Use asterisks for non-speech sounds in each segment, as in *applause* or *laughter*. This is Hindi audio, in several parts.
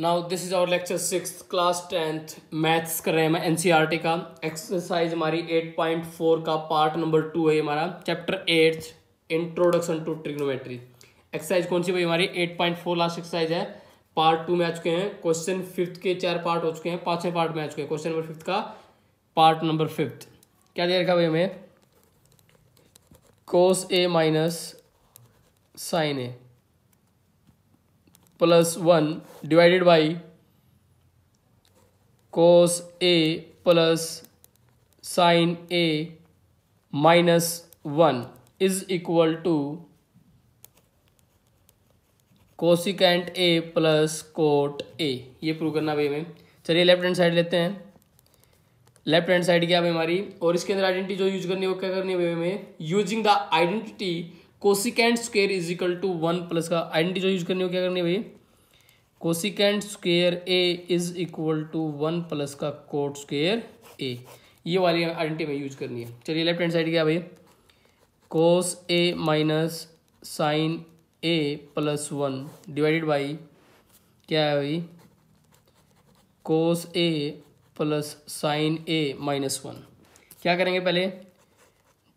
now this is our lecture six class tenth maths कर रहे हैं एन टी e का एक्सरसाइज हमारी एट पॉइंट फोर का पार्ट नंबर टू है हमारा chapter eight introduction to trigonometry exercise कौन सी भाई हमारी eight point four last exercise है पार्ट टू में आ चुके हैं क्वेश्चन फिफ्थ के चार पार्ट हो चुके हैं पांचवें पार्ट में आ चुके हैं क्वेश्चन नंबर फिफ्थ का पार्ट नंबर फिफ्थ क्या दे रखा भाई हमें cos A minus sine A plus one divided by cos A plus sine A minus one is equal to cosecant A plus cot A ये प्रूव करना भाई हमें चलिए लेफ्ट हैंड साइड लेते हैं लेफ्ट हैंड साइड क्या है हमारी और इसके अंदर आइडेंटिटी जो यूज करनी है वो क्या करनी है हमें using the identity cosecant square is equal to one plus का आइडेंटी जो यूज करनी हो क्या करनी है भाई cosecant square A is equal to one plus का कोट स्क्वेयर ए ये वाली आइडेंटी में यूज करनी है चलिए लेफ्ट हैंड साइड क्या भाई cos A minus sine A plus one divided by क्या है भाई cos A plus sine A minus one क्या करेंगे पहले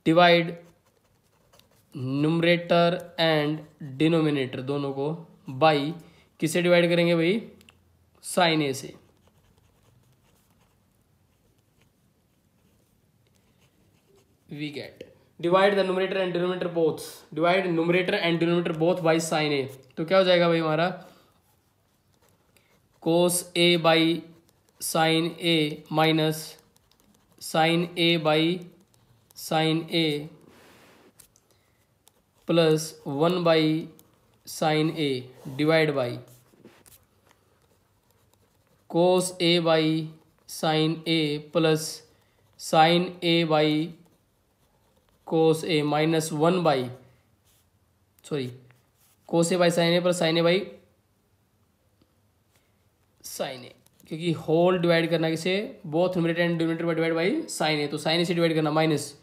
डिवाइड न्यूमरेटर एंड डिनोमिनेटर दोनों को बाई किसे डिवाइड करेंगे भाई साइन ए से we get divide the numerator and denominator both divide numerator and denominator both by sine A तो क्या हो जाएगा भाई हमारा cos A by sine A minus sine A by sine A plus one by sine A divide by cos A by sine A plus sine A by cos A minus one by sorry cos A by sine A plus sine A by sine ए क्योंकि होल डिवाइड करना किसे both numerator and denominator by divide by sine A तो साइन ए से डिवाइड करना minus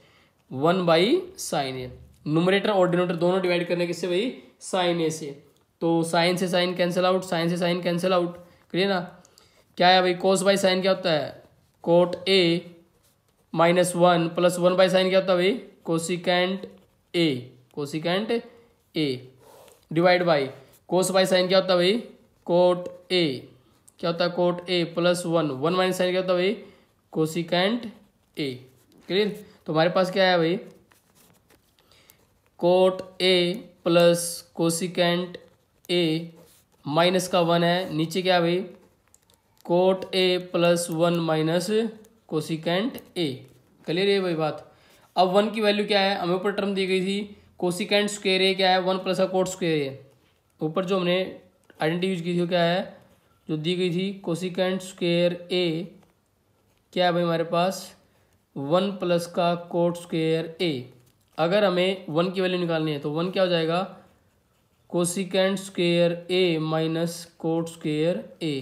one by sine A numerator और डिनोटर दोनों डिवाइड करने किससे भाई साइन ए से तो साइन से साइन कैंसिल आउट साइन से साइन कैंसिल आउट क्लियर ना क्या है भाई कोस बाई साइन क्या होता है cot A minus one plus one by sine क्या होता है भाई cosecant A cosecant A divide by cos by sine क्या होता है भाई कोट ए क्या होता है cot A plus one one minus sine क्या होता है भाई कोसिकेंट ए क्लियर तो हमारे पास क्या है भाई cot A plus cosecant A minus का वन है नीचे क्या है भाई cot A plus one minus cosecant A clear है भाई बात अब वन की वैल्यू क्या है हमें ऊपर टर्म दी गई थी कोसिकेंट स्क्वेयर ए क्या है वन प्लस का कोट स्क्वेयर ए ऊपर जो हमने आइडेंटिटी यूज की थी वो क्या है जो दी गई थी कोसिकेंट स्क्वेयर ए क्या है भाई हमारे पास वन प्लस का कोट स्क्वेयर ए अगर हमें वन की वैल्यू निकालनी है तो वन क्या हो जाएगा cosecant square A minus cot square A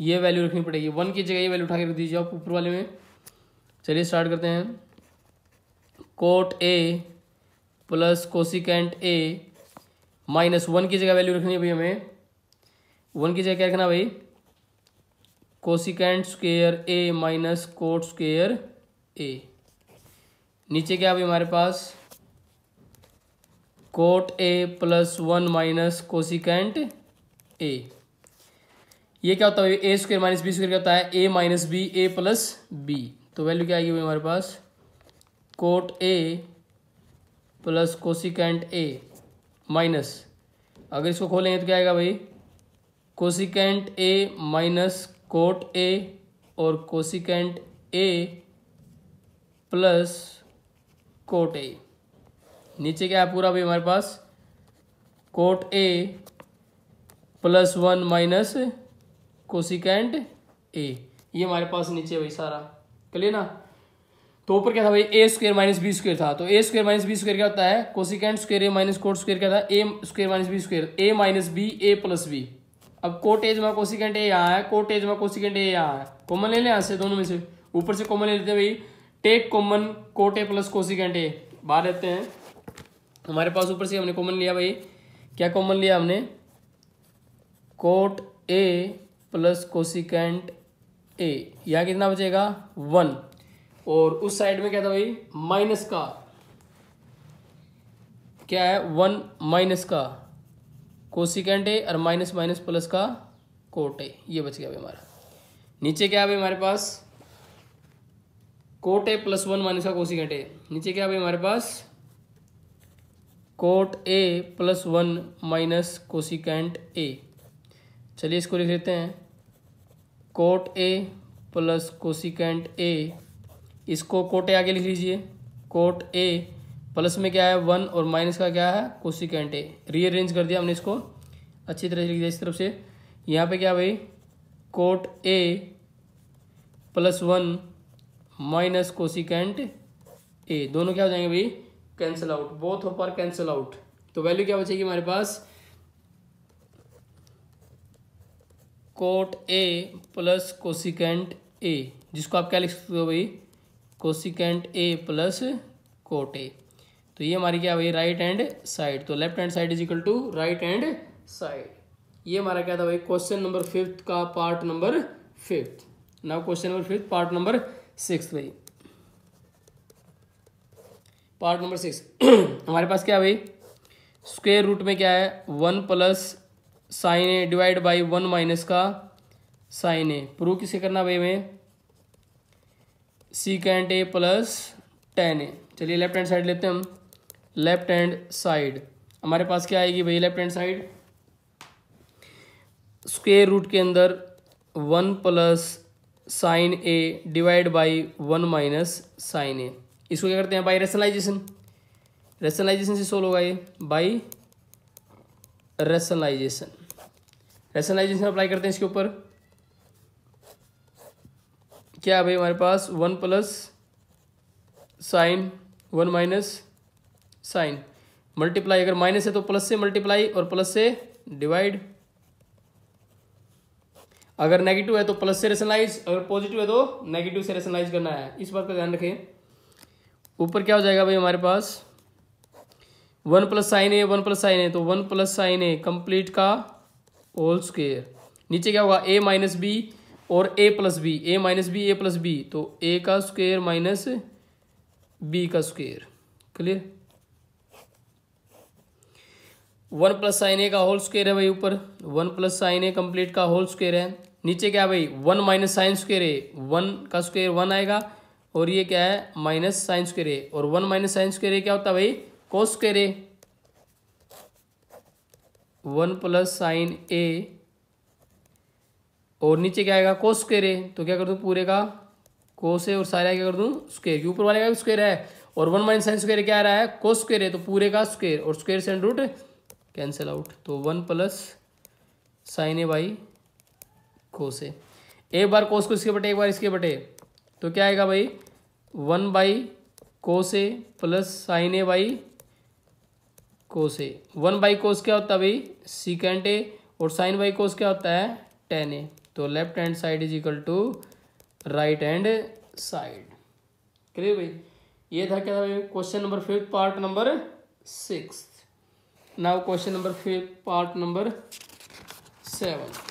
ये वैल्यू रखनी पड़ेगी वन की जगह ये वैल्यू उठा के रख दीजिए आप ऊपर वाले में चलिए स्टार्ट करते हैं cot A plus cosecant A minus one की जगह वैल्यू रखनी है भाई हमें वन की जगह क्या रखना भाई cosecant square A minus cot square A नीचे क्या अभी हमारे पास cot A plus one minus cosecant A ये क्या होता है A square minus B square क्या होता है A minus B A plus B तो वैल्यू क्या आएगी हमारे पास cot A plus cosecant A minus अगर इसको खोलेंगे तो क्या आएगा भाई cosecant A minus cot A और कोसिकेंट ए प्लस कोट ए नीचे क्या है पूरा भी हमारे पास cot A plus one minus cosecant A ये हमारे पास नीचे भाई सारा क्लियर ना तो ऊपर क्या था भाई A square minus B square था तो A square minus B square क्या होता है cosecant square A minus cot square क्या था A square minus B square A minus B A plus B अब कोट एज में कोसिकेंट ए यहाँ है कोट एज में कोसिकेंट ए यहाँ है कॉमन ले लें यहाँ से दोनों में से ऊपर से कॉमन ले लेते हैं भाई take common cot A plus cosecant A बाहर रहते हैं हमारे पास ऊपर से हमने कॉमन लिया भाई क्या कॉमन लिया हमने cot A plus cosecant A यहाँ कितना बचेगा वन और उस साइड में क्या था भाई माइनस का क्या है वन माइनस का कोसिकेंट ए और माइनस माइनस प्लस का कोट ए ये बच गया भाई हमारा नीचे क्या है भाई हमारे पास cot A plus one minus का कोसिकेंट ए नीचे क्या है भाई हमारे पास cot A plus one minus cosecant A चलिए इसको लिख लेते हैं cot A plus cosecant A इसको कोट ए आगे लिख लीजिए कोट ए प्लस में क्या है वन और माइनस का क्या है कोसिकेंट ए रीअरेंज कर दिया हमने इसको अच्छी तरह से लिख दिया इस तरफ से यहाँ पे क्या भाई cot A plus one minus cosecant A दोनों क्या हो जाएंगे भाई cancel out both of are cancel out तो वैल्यू क्या बचेगी हमारे पास cot A plus cosecant A जिसको आप क्या लिख सकते हो भाई cosecant A plus cot A तो ये हमारी क्या भाई राइट एंड साइड तो left hand side is equal to right and side ये हमारा क्या था भाई क्वेश्चन नंबर फिफ्थ का part number fifth now question number fifth part number six भाई पार्ट नंबर सिक्स *clears throat* हमारे पास क्या है भाई स्क्वेयर रूट में क्या है one plus sine A divide by one minus का साइन ए प्रूव किसे करना भाई हमें secant A plus tan A चलिए लेफ्ट हैंड साइड लेते हैं हम लेफ्ट हैंड साइड हमारे पास क्या आएगी भाई left hand side square root के अंदर one plus sine A divide by one minus sine A इसको क्या करते हैं बाई रेशनलाइजेशन रेशनलाइजेशन से सोल्व होगा ये बाई रेशनलाइजेशन रेशनलाइजेशन अप्लाई करते हैं इसके ऊपर क्या भाई हमारे पास one plus sine one minus sine multiply अगर माइनस है तो प्लस से मल्टीप्लाई और प्लस से डिवाइड अगर नेगेटिव है तो प्लस से रेशनलाइज अगर पॉजिटिव है तो नेगेटिव से रेशनलाइज करना है इस बात का ध्यान रखें ऊपर क्या हो जाएगा भाई हमारे पास one plus sine A one plus sine A तो one plus sine A complete का होल स्क्वेयर नीचे क्या होगा ए माइनस बी और A plus B A minus B A plus B तो ए का स्क्वेयर माइनस बी का square clear one plus sine A का होल स्क्वेयर है भाई ऊपर one plus sine A complete का होल स्क्वेयर है नीचे क्या भाई one minus sine square A one का स्क्वेयर वन आएगा और ये क्या है माइनस साइंस के रे और वन माइनस साइंस के रे क्या होता है भाई कोस के रे वन प्लस साइन ए और नीचे क्या आएगा कोस के रे तो क्या कर दूं पूरे का कोस है और सारे क्या कर दूं स्क्वेयर ऊपर वाले का स्क्वेयर है और वन माइनस साइन स्क्वेयर क्या आ रहा है कोस के रे तो पूरे का स्क्वेयर और स्क्वेयर से रूट कैंसिल आउट तो one plus sine A by cos A एक बार कोस को इसके बटे एक बार इसके बटे तो क्या आएगा भाई one by cos A plus sine A by cos A one by cos क्या होता है भाई सिकेंट ए और साइन बाई कोस क्या होता है टेन ए तो left hand side is equal to right hand side clear भाई ये था क्या था भाई question number fifth part number six now question number fifth part number seven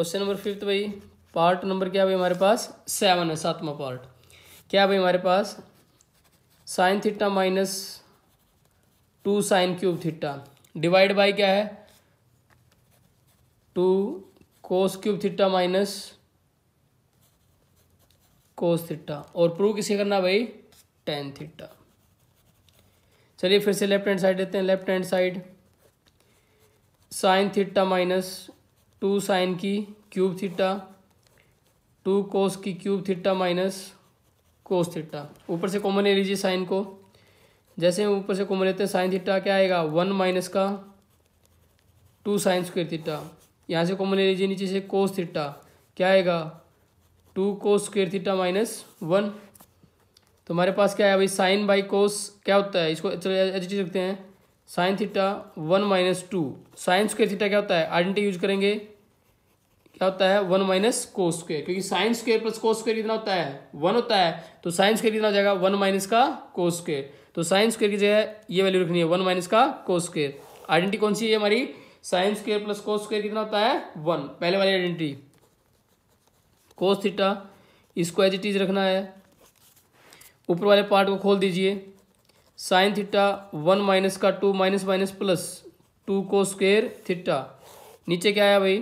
question number fifth भाई पार्ट नंबर क्या भाई हमारे पास सेवन है सातवा पार्ट क्या भाई हमारे पास sine theta minus two sine cube theta divide by क्या है two cos cube theta minus cos theta और प्रूव किसे करना भाई टेन थीटा चलिए फिर से लेफ्ट हैंड साइड लेते हैं left hand side sine theta minus two sine की क्यूब थीटा टू कोस की cube theta minus cos theta ऊपर से कॉमन ले लीजिए साइन को जैसे हम ऊपर से कॉमन लेते हैं साइन थीटा क्या आएगा वन माइनस का टू साइन स्क्वेयर थीटा यहाँ से कॉमन ले लीजिए नीचे से कोस थीटा क्या आएगा two cos square theta minus one तो हमारे पास क्या है भाई साइन बाई कोस क्या होता है इसको चलो एच सकते हैं sine theta one minus two sine square theta क्या होता है आइडेंटी यूज करेंगे क्या होता है वन माइनस को स्क्वेयर क्योंकि sine square plus cos square कितना होता है वन होता है तो साइन स्क्वेयर कितना हो जाएगा वन माइनस का को स्क्वेयर तो साइन स्क्वेयर की जगह ये वैल्यू रखनी है वन माइनस का को स्क्वेयर आइडेंटी कौन सी है हमारी sine square plus cos square कितना होता है वन पहले वाली आइडेंटी कोस थीटा इसको एज इट इज रखना है ऊपर वाले पार्ट को खोल दीजिए साइन थीटा वन माइनस का two minus minus plus two cos square theta नीचे क्या आया भाई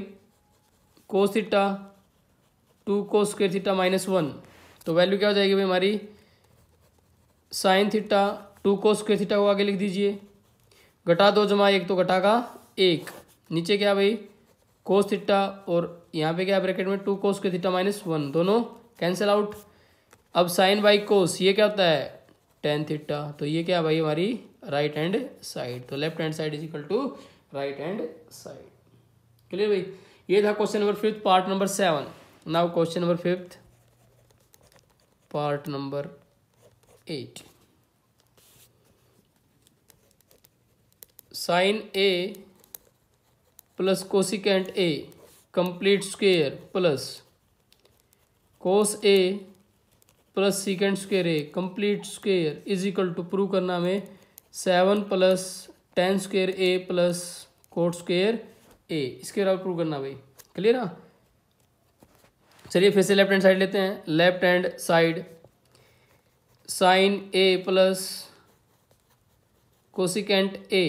cos theta two cos square theta minus one तो वैल्यू क्या हो जाएगी भाई हमारी sine theta two cos square theta को आगे लिख दीजिए घटा दो जमा एक तो घटा का एक नीचे क्या भाई कोस थीटा और यहाँ पे क्या ब्रैकेट में two cos square theta minus one दोनों कैंसिल आउट अब साइन बाई कोस ये क्या होता है टेन थीटा तो ये क्या भाई हमारी राइट हैंड साइड तो left hand side equal to right hand side clear भाई ये था question number fifth part number seven now question number fifth part number eight sine A plus cosecant A complete square plus cos A plus secant square A complete square is equal to prove करना हमें seven plus tan square A plus cot square A इसके बराबर प्रूव करना भाई क्लियर ना चलिए फिर से लेफ्ट हैंड साइड लेते हैं left hand side sine A plus cosecant A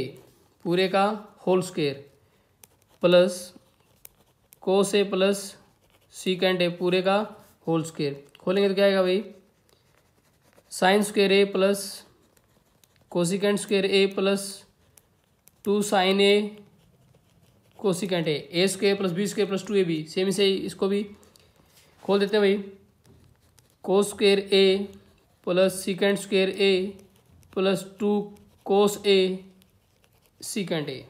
पूरे का whole square plus cos A plus secant A पूरे का होल स्क्र खोलेंगे तो क्या आएगा भाई sine square A plus cosecant square A plus two sine A cosecant A A square plus B square plus two A B same से इसको भी खोल देते हैं भाई cos square A plus secant square A plus two cos A secant A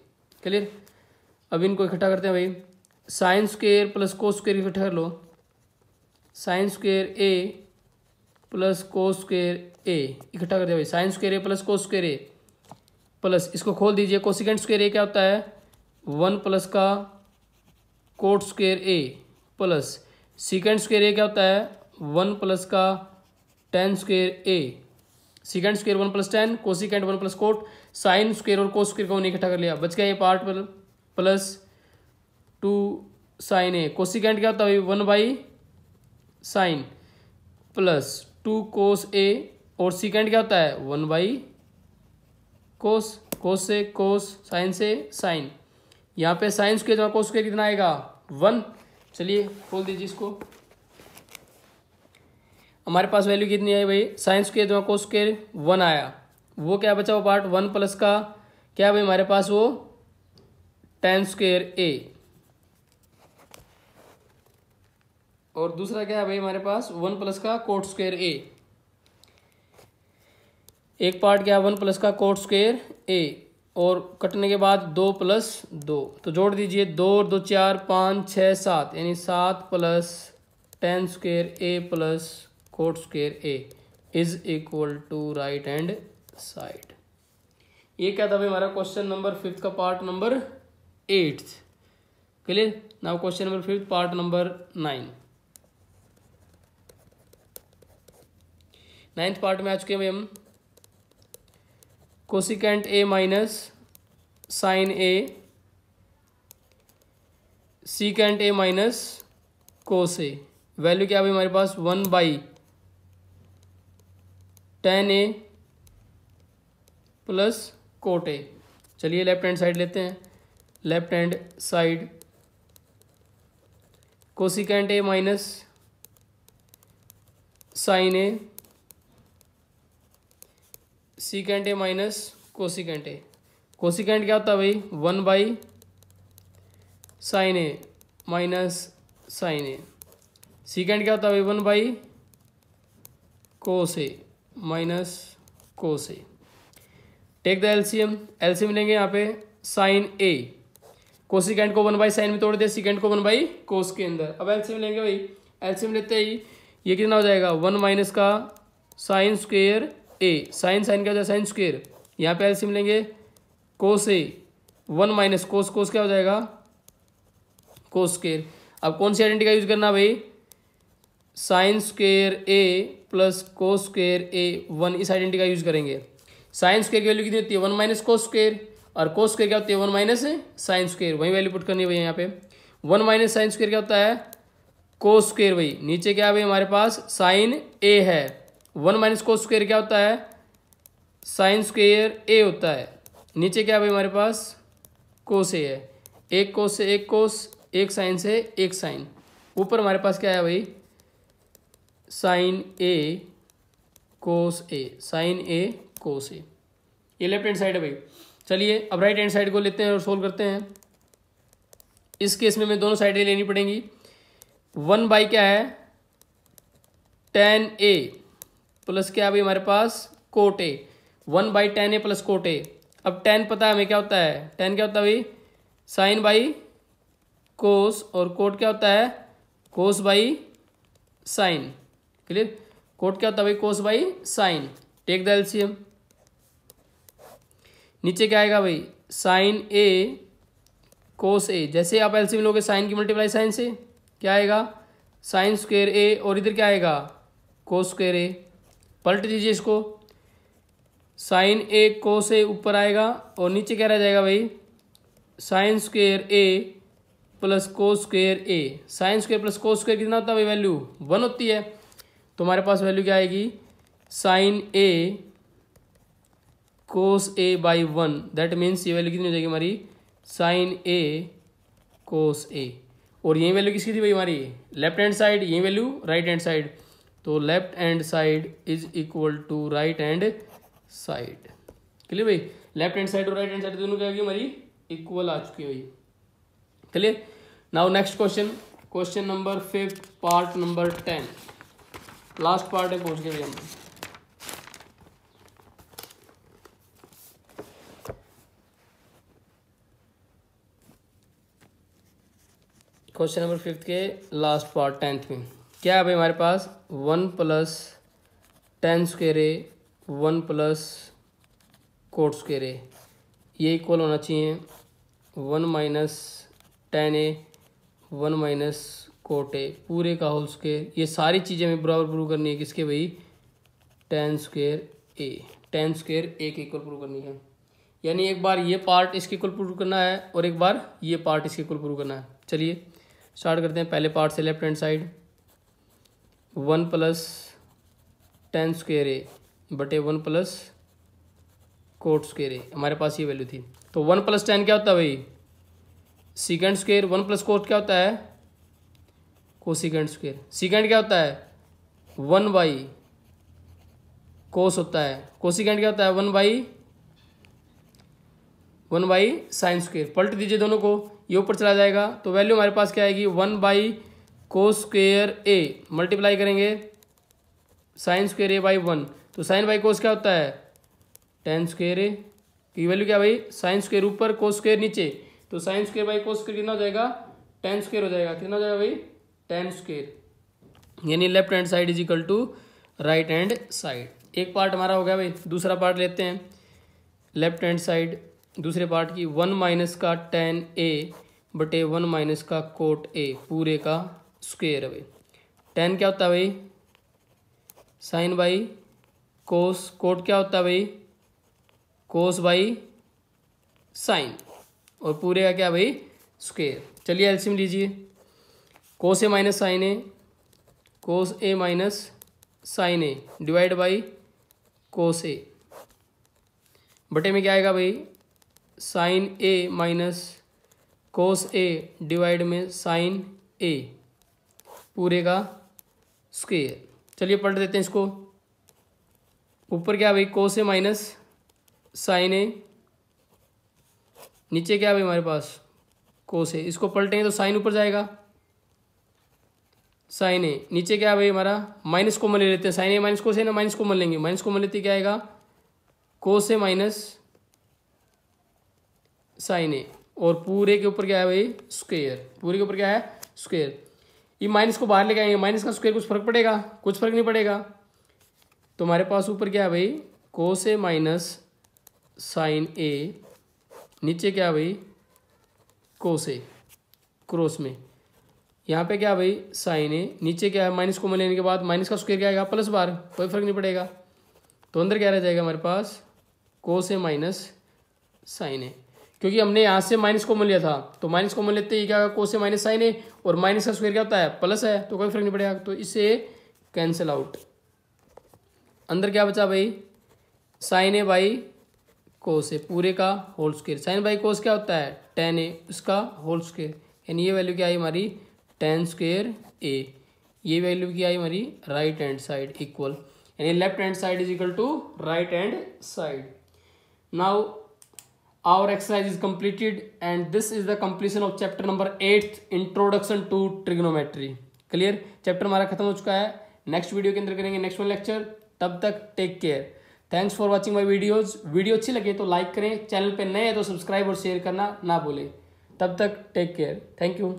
clear अब इनको इकट्ठा करते हैं भाई sine square plus cos square इकट्ठा कर लो sine square A plus cos square A इकट्ठा कर दिया भाई sine square A plus cos square A plus इसको खोल दीजिए कोसिकेंट स्क्वेयर ए क्या होता है वन प्लस का cot square A plus secant square A क्या होता है वन प्लस का tan square A secant square one plus ten cosecant one plus cot sine square और को स्क्वेयर को उन्हें इकट्ठा कर लिया बच गया ये पार्ट पर plus two sine A cosecant क्या होता है भाई one by sine plus two cos A और सिकेंड क्या होता है वन बाई कोस कोस से कोस साइन से साइन यहाँ पे साइन के जमा कोस स्क्र कितना आएगा वन चलिए खोल दीजिए इसको हमारे पास वैल्यू कितनी आई भाई साइन के जमा कोस स्क्र वन आया वो क्या बचा वो पार्ट वन प्लस का क्या भाई हमारे पास वो टेन स्क्वेयर ए और दूसरा क्या है भाई हमारे पास वन प्लस का कोट स्क्वेयर ए एक पार्ट क्या है वन प्लस का कोट स्क्वेयर ए और कटने के बाद दो प्लस दो तो जोड़ दीजिए दो और दो चार पाँच छः सात यानी सात plus tan square A plus cot square A is equal to right hand side ये क्या था भाई हमारा क्वेश्चन नंबर फिफ्थ का part number eighth clear now question number fifth part number nine ninth part में आ चुके हैं हम cosecant A minus sine A secant A minus cos A value क्या भाई हमारे पास one by tan A plus cot A चलिए लेफ्ट हैंड साइड लेते हैं left hand side cosecant A minus sine A secant A minus cosecant A cosecant क्या होता है भाई one by sine A minus sine A secant क्या होता है भाई one by cos A minus cos A take the LCM LCM लेंगे यहाँ पे साइन ए कोसिकेंट को वन बाई साइन में तोड़ दिया सिकेंड को वन बाई कोस के अंदर अब एलसीएम लेंगे भाई एलसीएम लेते ही ये कितना हो जाएगा वन माइनस का sine square A sine sine क्या हो जाएगा साइन स्क्वेयर यहाँ पे एल्सियम लेंगे कोस ए वन माइनस कोस कोस क्या हो जाएगा कोस स्केयर अब कौन सी आइडेंटिटी का यूज करना भाई sine square A plus cos square A one इस आइडेंटिटी का यूज करेंगे साइन स्क्वेयर की वैल्यू कितनी होती है वन माइनस कोस स्क्वेयर और कोस स्क्वेयर क्या होती है वन माइनस साइन स्क्वेयर वही वैल्यू पुट करनी है भाई यहाँ पे वन माइनस साइन स्क्वेयर क्या होता है कोस स्क्वेयर भाई नीचे क्या है भाई हमारे पास साइन ए है वन माइनस कोस स्क्वेयर क्या होता है साइन स्क्वेयर ए होता है नीचे क्या भाई हमारे पास कोस ए है एक कोस से एक कोस एक साइन से एक साइन ऊपर हमारे पास क्या है भाई sine A cos A sign A cos ए ये लेफ्ट हैंड साइड है भाई चलिए अब राइट हैंड साइड को लेते हैं और सोल्व करते हैं इस केस में हमें दोनों साइडें लेनी पड़ेंगी वन बाई क्या है टेन ए प्लस क्या भाई हमारे पास cot A one by tan A plus cot A अब टेन पता है हमें क्या होता है टेन क्या होता है भाई साइन बाई कोस और कोट क्या होता है cos by sine clear cot क्या होता है भाई cos by sine take the LCM नीचे क्या आएगा भाई साइन ए कोस ए जैसे आप एल्सियम लोगे साइन की मल्टीप्लाई साइन से क्या आएगा साइन स्क्वेयर ए और इधर क्या आएगा कोस स्क्वेयर ए पलट दीजिए इसको साइन ए को से ऊपर आएगा और नीचे क्या रह जाएगा भाई sine square A plus cos square A sine square plus cos square कितना होता है भाई वैल्यू वन होती है तो हमारे पास वैल्यू क्या आएगी sine A cos A by one that means ये वैल्यू कितनी हो जाएगी हमारी साइन ए कोस ए और यही वैल्यू किसकी थी भाई हमारी लेफ्ट हैंड साइड यही वैल्यू राइट हैंड साइड तो left hand side is equal to right and side clear भाई लेफ्ट एंड साइड और राइट एंड साइड दोनों क्या होगी हमारी इक्वल आ चुकी है clear now next question question number fifth part number ten last part है पहुंच गए हम क्वेश्चन नंबर फिफ्थ के लास्ट पार्ट टेंथ में क्या है भाई हमारे पास one plus tan square A one plus cot square A ये इक्वल होना चाहिए one minus tan A one minus cot A पूरे का होल स्क्वेयर ये सारी चीज़ें हमें बराबर प्रूव करनी है किसके भाई tan square A tan square A के इक्वल प्रूव करनी है यानी एक बार ये पार्ट इसके इक्वल प्रूव करना है और एक बार ये पार्ट इसके इक्वल प्रूव करना है चलिए स्टार्ट करते हैं पहले पार्ट से left hand side one plus tan square A बटे one plus cot square A हमारे पास ये वैल्यू थी तो वन प्लस टेन क्या होता है भाई secant square one plus cot क्या होता है को सिकेंड स्क्वेयर सिकेंड क्या होता है वन बाई कोस होता है सिकेंड क्या होता है one by one by sine square पलट दीजिए दोनों को ये ऊपर चला जाएगा तो वैल्यू हमारे पास क्या आएगी one by cos square A multiply करेंगे sine square A by one तो साइन बाई कोस क्या होता है टेन स्क्वेयर ए की वैल्यू क्या भाई साइन स्क्वेयर ऊपर को स्क्वेयर नीचे तो sine square by cos square कितना हो जाएगा टेन स्क्वेयर हो जाएगा कितना हो जाएगा भाई टेन स्क्वेयर यानी left hand side is equal to right hand side एक पार्ट हमारा हो गया भाई दूसरा पार्ट लेते हैं लेफ्ट हैंड साइड दूसरे पार्ट की वन माइनस का टेन ए बटे वन माइनस का कोट ए पूरे का स्क्वेयर है भाई टेन क्या होता है भाई साइन बाई कोस कोट क्या होता है भाई कोस बाई साइन और पूरे का क्या भाई स्क्वेयर चलिए एल्सियम लीजिए cos A minus sine A cos A minus sine A divide by cos A बटे में क्या आएगा भाई sine A minus cos A divide में साइन ए पूरे का स्केयर चलिए पढ़ देते हैं इसको ऊपर क्या भाई कोस ए माइनस साइन ए नीचे क्या भाई हमारे पास कोस ए इसको पलटेंगे तो साइन ऊपर जाएगा साइन ए नीचे क्या भाई हमारा माइनस मन ले लेते हैं साइन ए माइनस कोस ए ना माइनस को मन लेंगे माइनस को मन लेते क्या आएगा कोस ए माइनस साइन ए और पूरे के ऊपर क्या है भाई स्क्वेयर पूरे के ऊपर क्या है स्क्वेयर ये माइनस को बाहर लेके आएंगे माइनस का स्क्वायर कुछ फर्क पड़ेगा कुछ फर्क नहीं पड़ेगा तो हमारे पास ऊपर क्या है भाई कोस ए माइनस साइन ए नीचे क्या भाई कोस ए क्रॉस में यहाँ पे क्या भाई साइन ए नीचे क्या है माइनस को लेने के बाद माइनस का स्क्वायर क्या आएगा प्लस बार कोई फर्क नहीं पड़ेगा तो अंदर क्या रह जाएगा हमारे पास कोस ए माइनस साइन ए क्योंकि हमने यहाँ से माइनस कॉमन लिया था तो माइनस कॉमन लेते ही क्या को से माइनस साइन है और माइनस का स्क्वायर क्या होता है प्लस है तो कोई फर्क नहीं पड़ेगा तो इसे कैंसिल आउट अंदर क्या बचा भाई साइन ए बाई कोस है पूरे का whole square sine by cos क्या होता है टेन ए उसका होल स्क्वेयर यानी ये वैल्यू क्या आई हमारी टेन स्क्वेयर ए ये वैल्यू क्या आई हमारी राइट हैंड साइड इक्वल यानी left hand side is equal to right hand side now our exercise is completed and this is the completion of chapter number eighth introduction to trigonometry clear chapter हमारा खत्म हो चुका है नेक्स्ट वीडियो के अंदर करेंगे नेक्स्ट वन लेक्चर तब तक take care thanks for watching my videos video अच्छी लगे तो लाइक करें चैनल पे नए हैं तो सब्सक्राइब और शेयर करना ना भूलें तब तक टेक केयर थैंक यू